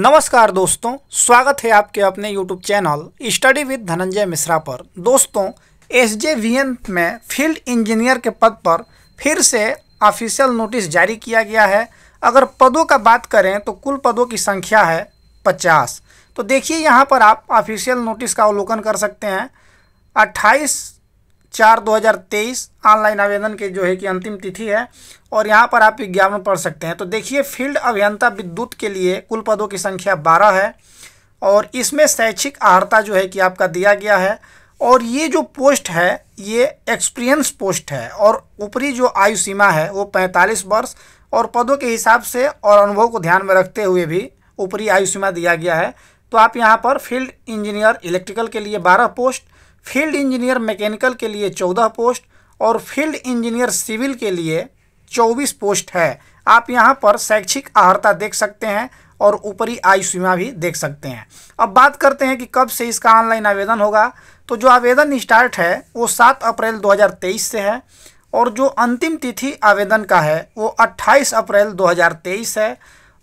नमस्कार दोस्तों स्वागत है आपके अपने YouTube channel study with Dhananjay Mishra पर दोस्तों एस में फील्ड इंजीनियर के पद पर फिर से ऑफिशियल नोटिस जारी किया गया है अगर पदों का बात करें तो कुल पदों की संख्या है 50 तो देखिए यहाँ पर आप ऑफिशियल नोटिस का अवलोकन कर सकते हैं अट्ठाईस चार दो हज़ार तेईस ऑनलाइन आवेदन के जो है कि अंतिम तिथि है और यहाँ पर आप विज्ञापन पढ़ सकते हैं तो देखिए फील्ड अभियंता विद्युत के लिए कुल पदों की संख्या बारह है और इसमें शैक्षिक आहारता जो है कि आपका दिया गया है और ये जो पोस्ट है ये एक्सपीरियंस पोस्ट है और ऊपरी जो आयु सीमा है वो पैंतालीस वर्ष और पदों के हिसाब से और अनुभव को ध्यान में रखते हुए भी ऊपरी आयु सीमा दिया गया है तो आप यहाँ पर फील्ड इंजीनियर इलेक्ट्रिकल के लिए बारह पोस्ट फील्ड इंजीनियर मैकेनिकल के लिए चौदह पोस्ट और फील्ड इंजीनियर सिविल के लिए चौबीस पोस्ट है आप यहाँ पर शैक्षिक आहरता देख सकते हैं और ऊपरी आयु सीमा भी देख सकते हैं अब बात करते हैं कि कब से इसका ऑनलाइन आवेदन होगा तो जो आवेदन स्टार्ट है वो सात अप्रैल 2023 से है और जो अंतिम तिथि आवेदन का है वो 28 अप्रैल 2023 है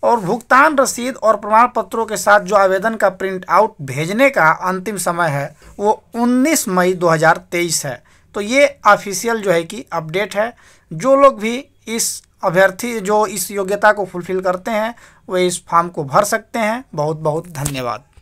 और भुगतान रसीद और प्रमाण पत्रों के साथ जो आवेदन का प्रिंट आउट भेजने का अंतिम समय है वो 19 मई 2023 है तो ये ऑफिशियल जो है कि अपडेट है जो लोग भी इस अभ्यर्थी जो इस योग्यता को फुलफिल करते हैं वे इस फॉर्म को भर सकते हैं बहुत बहुत धन्यवाद